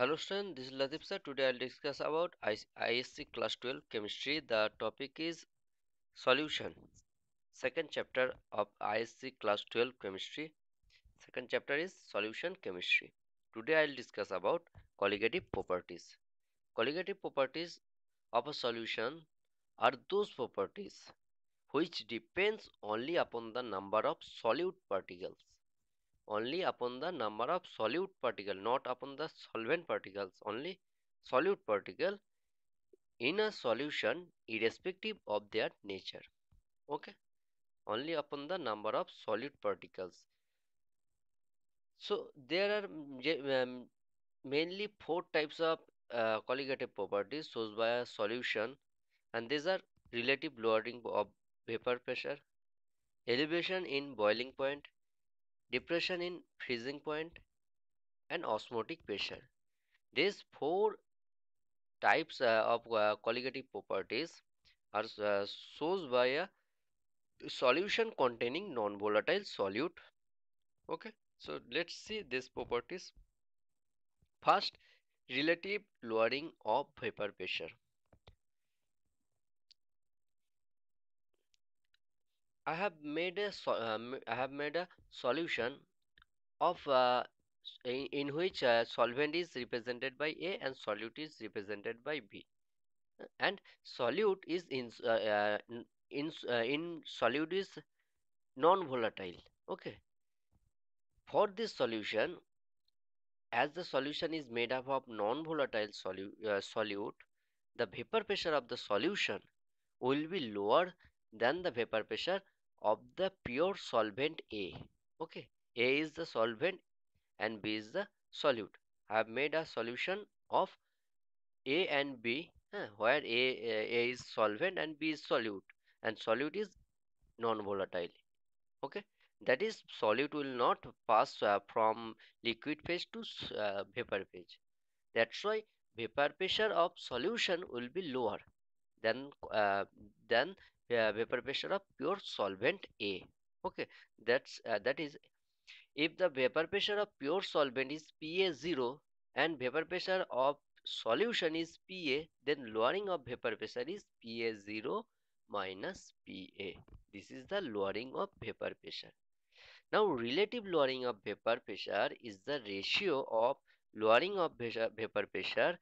Hello students, this is Latif sir. Today I'll discuss about ISC class 12 chemistry. The topic is solution. Second chapter of ISC class 12 chemistry. Second chapter is solution chemistry. Today I'll discuss about colligative properties. Colligative properties of a solution are those properties which depends only upon the number of solute particles only upon the number of solute particle not upon the solvent particles only solute particle in a solution irrespective of their nature okay only upon the number of solute particles so there are mm, um, mainly four types of uh, colligative properties shows by a solution and these are relative lowering of vapor pressure elevation in boiling point depression in freezing point and osmotic pressure these four types uh, of uh, colligative properties are uh, by a solution containing non-volatile solute okay so let's see these properties first relative lowering of vapor pressure I have made a so, uh, I have made a solution of uh, in, in which uh, solvent is represented by A and solute is represented by B and solute is in uh, uh in in solute is non volatile okay for this solution as the solution is made up of non volatile solu solute the vapor pressure of the solution will be lower than the vapor pressure of the pure solvent A. Okay, A is the solvent and B is the solute. I have made a solution of A and B where A, A is solvent and B is solute and solute is non-volatile. Okay, that is solute will not pass uh, from liquid phase to uh, vapor phase. That's why vapor pressure of solution will be lower than uh, than vapor pressure of pure solvent A. Okay, that's uh, that is if the vapor pressure of pure solvent is PA0 and vapor pressure of solution is PA, then lowering of vapor pressure is PA0 minus PA. This is the lowering of vapor pressure. Now, relative lowering of vapor pressure is the ratio of lowering of vapor pressure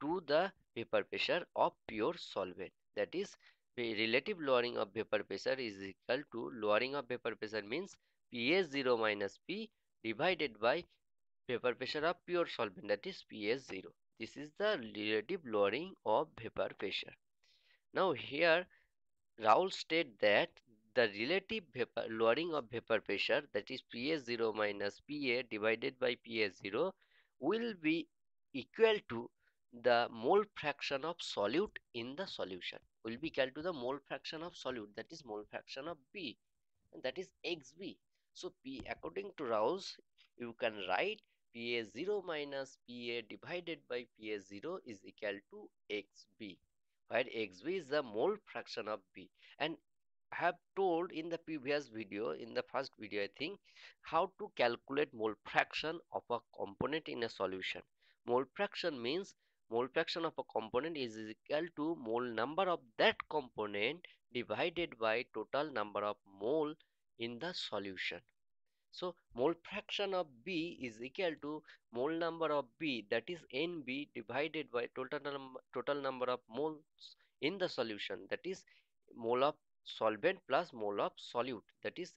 to the vapor pressure of pure solvent. That is relative lowering of vapor pressure is equal to lowering of vapor pressure means pH0 minus P divided by vapor pressure of pure solvent that is P pH0. This is the relative lowering of vapor pressure. Now here Raoul state that the relative vapor lowering of vapor pressure that is P pH0 minus PA divided by P 0 will be equal to the mole fraction of solute in the solution will be equal to the mole fraction of solute that is mole fraction of B and that is XB. So P according to Rouse you can write PA0 minus PA divided by PA0 is equal to XB where XB is the mole fraction of B and I have told in the previous video in the first video I think how to calculate mole fraction of a component in a solution. Mole fraction means mole fraction of a component is equal to mole number of that component divided by total number of mole in the solution. So mole fraction of B is equal to mole number of B that is NB divided by total, num total number of moles in the solution that is mole of solvent plus mole of solute that is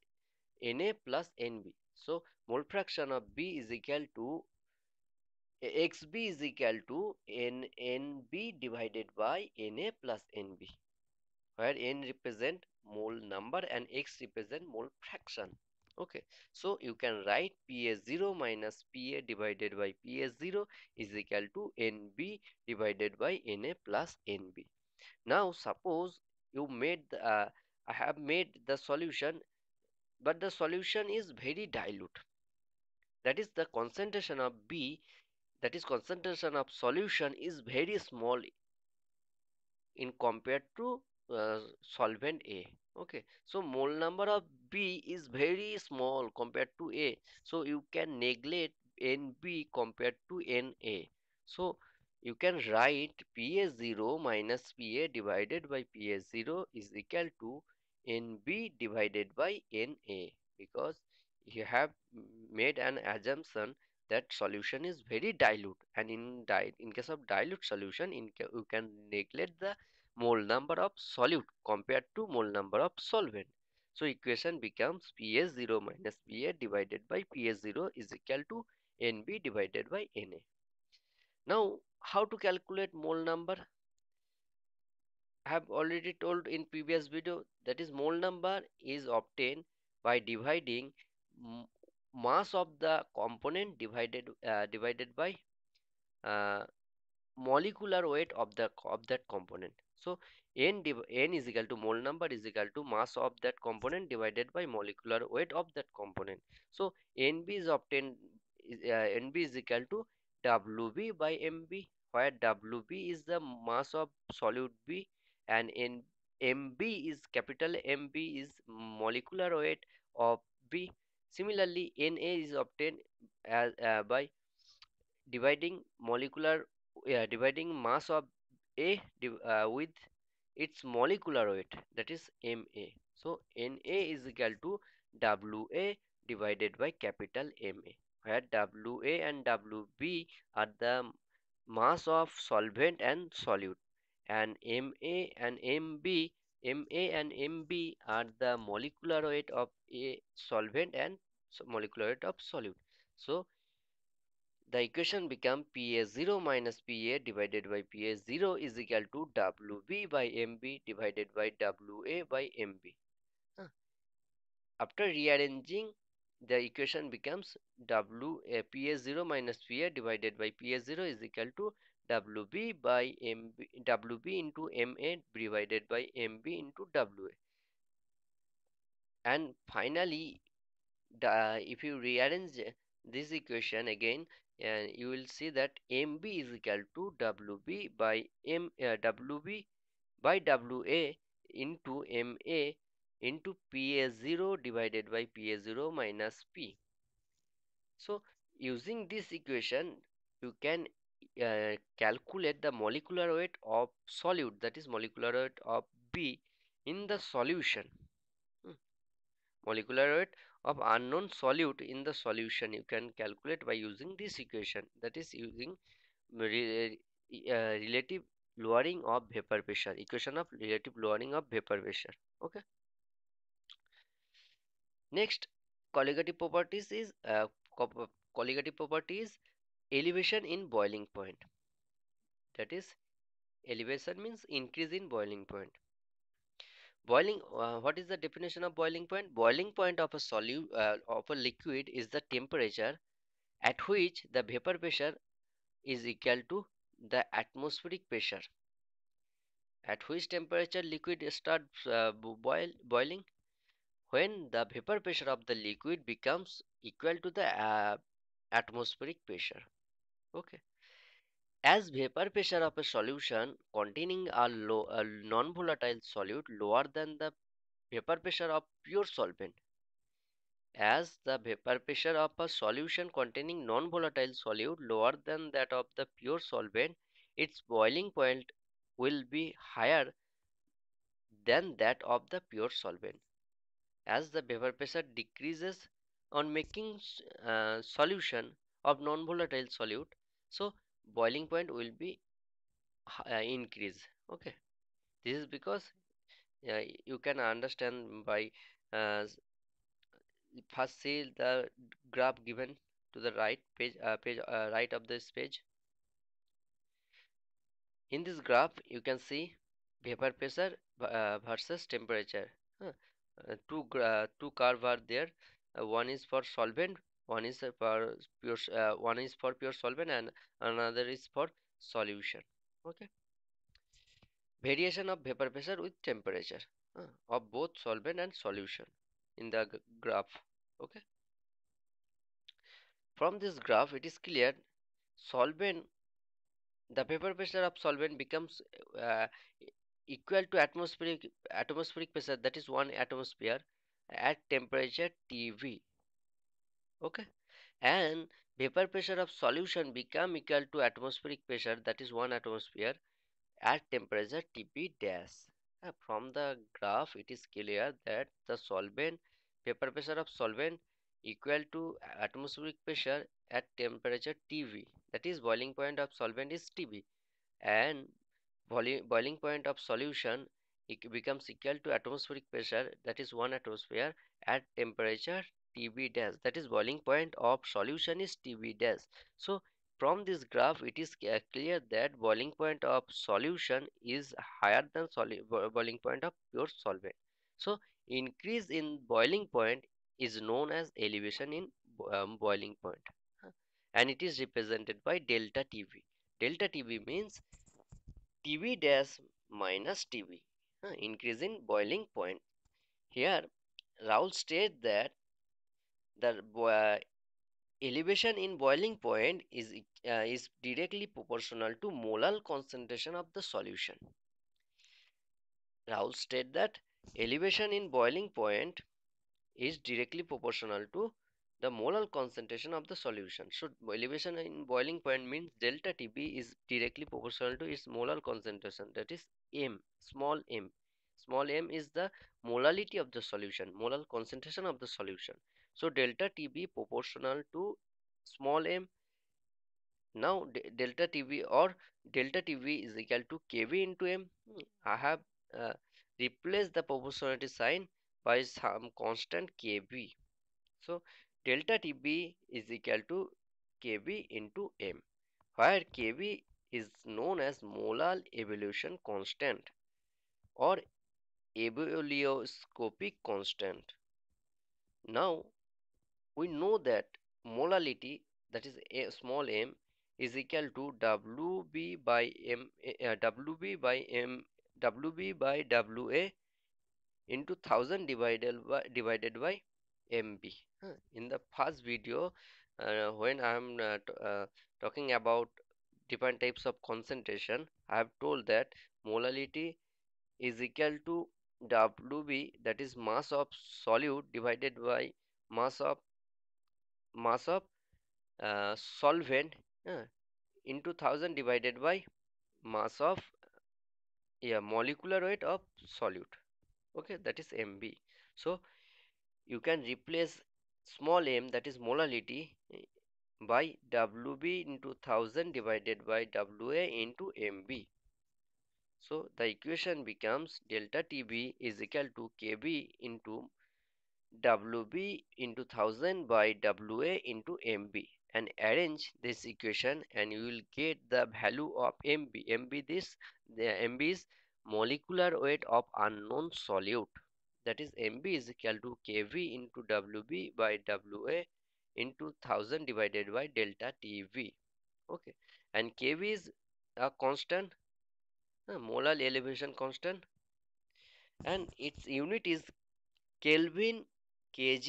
Na plus NB. So mole fraction of B is equal to xb is equal to nb divided by na plus nb where n represent mole number and x represent mole fraction okay so you can write pa0 minus pa divided by pa0 is equal to nb divided by na plus nb now suppose you made the, uh, i have made the solution but the solution is very dilute that is the concentration of b that is concentration of solution is very small in compared to uh, solvent A okay so mole number of B is very small compared to A so you can neglect NB compared to NA so you can write PA0 minus PA divided by PA0 is equal to NB divided by NA because you have made an assumption that solution is very dilute and in di in case of dilute solution in you can neglect the mole number of solute compared to mole number of solvent so equation becomes p 0 minus pa divided by p 0 is equal to nb divided by na now how to calculate mole number i have already told in previous video that is mole number is obtained by dividing mass of the component divided uh, divided by uh, molecular weight of the of that component so n n is equal to mole number is equal to mass of that component divided by molecular weight of that component so nb is obtained uh, nb is equal to wb by mb where wb is the mass of solute b and n mb is capital mb is molecular weight of b Similarly, Na is obtained as, uh, by dividing molecular uh, dividing mass of A uh, with its molecular weight that is Ma. So Na is equal to Wa divided by capital Ma where Wa and Wb are the mass of solvent and solute and Ma and Mb MA and MB are the molecular weight of a solvent and molecular weight of solute. So the equation become PA0 minus PA divided by PA0 is equal to WB by MB divided by WA by MB. After rearranging the equation becomes Wa PA0 minus PA divided by PA0 is equal to WB by MB, WB into MA divided by MB into WA. And finally, the, if you rearrange this equation again, and uh, you will see that MB is equal to WB by M, uh, WB by WA into MA into PA0 divided by PA0 minus P. So using this equation, you can uh, calculate the molecular weight of solute that is molecular weight of B in the solution hmm. molecular weight of unknown solute in the solution you can calculate by using this equation that is using re uh, relative lowering of vapor pressure equation of relative lowering of vapor pressure okay next colligative properties is uh, colligative properties elevation in boiling point that is elevation means increase in boiling point boiling uh, what is the definition of boiling point boiling point of a solute uh, of a liquid is the temperature at which the vapor pressure is equal to the atmospheric pressure at which temperature liquid starts uh, boil boiling when the vapor pressure of the liquid becomes equal to the uh, atmospheric pressure Okay. As vapor pressure of a solution containing a, low, a non-volatile solute lower than the vapor pressure of pure solvent. As the vapor pressure of a solution containing non-volatile solute lower than that of the pure solvent, its boiling point will be higher than that of the pure solvent. As the vapor pressure decreases on making uh, solution of non-volatile solute, so boiling point will be uh, increase okay this is because uh, you can understand by uh, first see the graph given to the right page uh, page uh, right of this page in this graph you can see vapor pressure uh, versus temperature huh. Uh, two two curve are there uh, one is for solvent one is for pure uh, one is for pure solvent and another is for solution okay variation of vapor pressure with temperature uh, of both solvent and solution in the graph okay from this graph it is clear solvent the vapor pressure of solvent becomes uh, equal to atmospheric atmospheric pressure that is one atmosphere at temperature Tv okay and vapor pressure of solution become equal to atmospheric pressure that is one atmosphere at temperature TP dash. from the graph it is clear that the solvent vapor pressure of solvent equal to atmospheric pressure at temperature TV that is boiling point of solvent is TB and boiling point of solution it becomes equal to atmospheric pressure that is one atmosphere at temperature TB dash that is boiling point of solution is TB dash. So from this graph it is clear that boiling point of solution is higher than boiling point of pure solvent. So increase in boiling point is known as elevation in um, boiling point and it is represented by delta TB. Delta TB means TB dash minus TB, increase in boiling point. Here, Raoul states that the uh, elevation in boiling point is, uh, is directly proportional to molar concentration of the solution. Raoul state that elevation in boiling point is directly proportional to the molar concentration of the solution. So elevation in boiling point means delta Tb is directly proportional to its molar concentration that is m small m. Small m is the molality of the solution, molar concentration of the solution so delta tb proportional to small m now delta tb or delta tb is equal to kb into m i have uh, replaced the proportionality sign by some constant kb so delta tb is equal to kb into m where kb is known as molar evolution constant or ebullioscopic constant now we know that molality that is a small m is equal to wb by m uh, wb by m wb by wa into 1000 divided by divided by mb huh. in the first video uh, when i am uh, uh, talking about different types of concentration i have told that molality is equal to wb that is mass of solute divided by mass of mass of uh, solvent uh, into 1000 divided by mass of yeah molecular weight of solute okay that is mb so you can replace small m that is molality by wb into 1000 divided by wa into mb so the equation becomes delta tb is equal to kb into WB into 1000 by WA into MB and arrange this equation and you will get the value of MB. MB this the MB is molecular weight of unknown solute that is MB is equal to KV into WB by WA into 1000 divided by delta TV okay and KV is a constant a molar elevation constant and its unit is Kelvin kg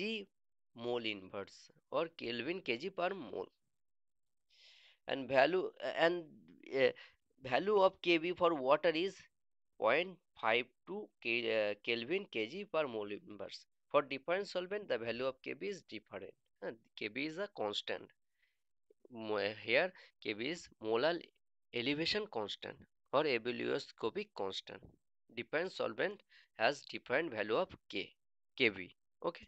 mole inverse or kelvin kg per mole and value and uh, value of kb for water is 0.52 K, uh, kelvin kg per mole inverse for different solvent the value of kb is different uh, kb is a constant here kb is molar elevation constant or ebullioscopic constant different solvent has different value of k kb okay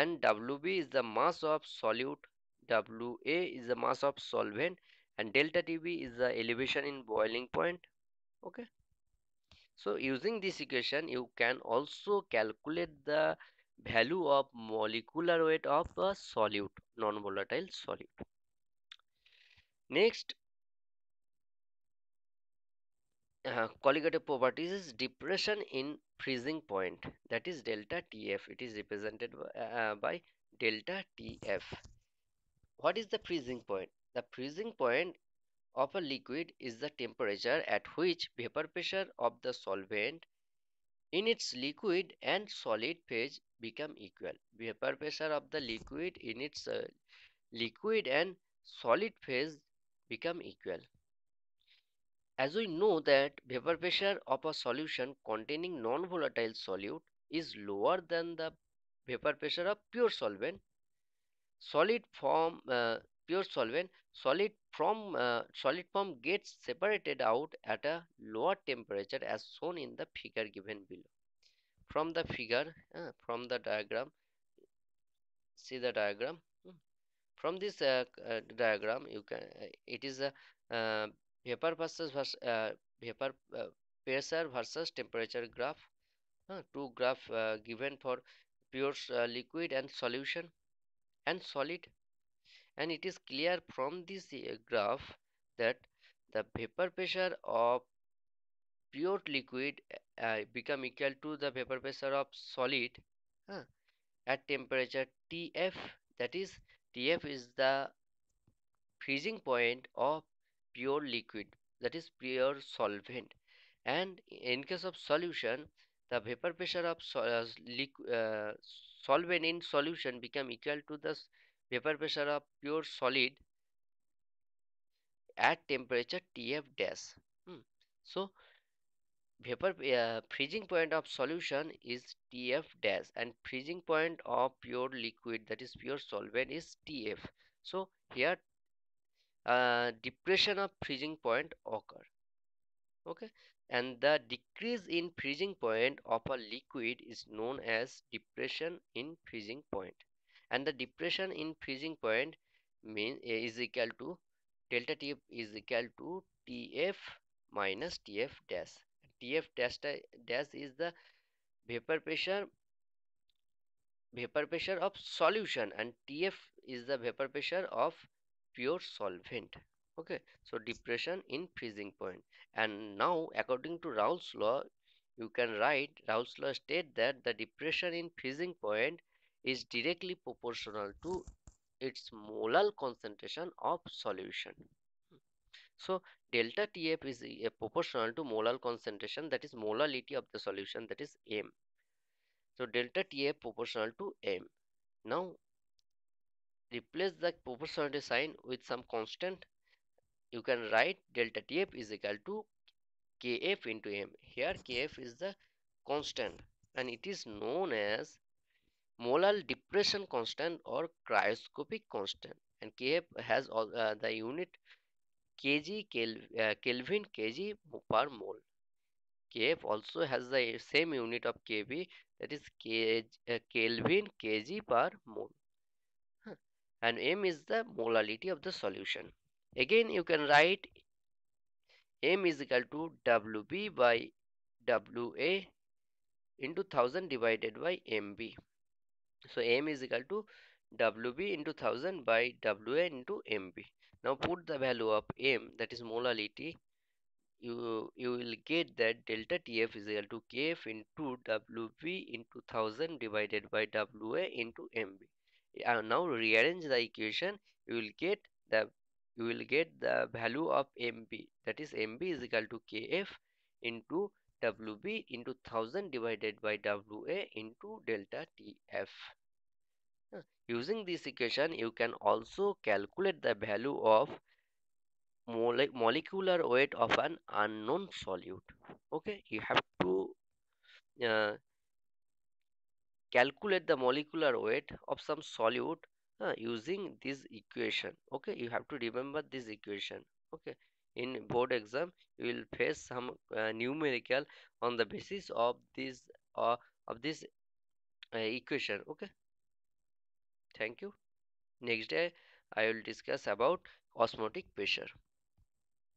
and wb is the mass of solute wa is the mass of solvent and delta tb is the elevation in boiling point okay so using this equation you can also calculate the value of molecular weight of a solute non-volatile solute next colligative uh, properties is depression in freezing point that is delta tf it is represented by, uh, uh, by delta tf what is the freezing point the freezing point of a liquid is the temperature at which vapor pressure of the solvent in its liquid and solid phase become equal vapor pressure of the liquid in its uh, liquid and solid phase become equal as we know that vapor pressure of a solution containing non-volatile solute is lower than the vapor pressure of pure solvent, solid form uh, pure solvent solid from uh, solid form gets separated out at a lower temperature as shown in the figure given below from the figure uh, from the diagram see the diagram hmm. from this uh, uh, diagram you can uh, it is a uh, vapor versus uh, vapor uh, pressure versus temperature graph uh, two graph uh, given for pure uh, liquid and solution and solid and it is clear from this uh, graph that the vapor pressure of pure liquid become equal to the vapor pressure of solid at temperature TF that is TF is the freezing point of pure liquid that is pure solvent and in case of solution the vapor pressure of sol uh, uh, solvent in solution become equal to the vapor pressure of pure solid at temperature TF dash. Hmm. So vapor uh, freezing point of solution is TF dash and freezing point of pure liquid that is pure solvent is TF. So here uh, depression of freezing point occur okay and the decrease in freezing point of a liquid is known as depression in freezing point and the depression in freezing point means is equal to delta T is equal to tf minus tf dash tf dash dash is the vapor pressure vapor pressure of solution and tf is the vapor pressure of pure solvent okay so depression in freezing point and now according to Raoult's law you can write Raoult's law state that the depression in freezing point is directly proportional to its molar concentration of solution so delta TF is uh, proportional to molar concentration that is molality of the solution that is M so delta TF proportional to M now replace the proportionality sign with some constant you can write delta tf is equal to kf into m here kf is the constant and it is known as molar depression constant or cryoscopic constant and kf has all, uh, the unit kg Kel, uh, kelvin kg per mole kf also has the same unit of kb that is K, uh, kelvin kg per mole and m is the molality of the solution again you can write m is equal to wb by wa into 1000 divided by mb so m is equal to wb into 1000 by wa into mb now put the value of m that is molality you you will get that delta tf is equal to kf into wb into 1000 divided by wa into mb and uh, now rearrange the equation you will get the you will get the value of mb that is mb is equal to kf into wb into 1000 divided by wa into delta tf using this equation you can also calculate the value of mole molecular weight of an unknown solute okay you have to uh, calculate the molecular weight of some solute uh, using this equation okay you have to remember this equation okay in board exam you will face some uh, numerical on the basis of this uh, of this uh, equation okay thank you next day i will discuss about osmotic pressure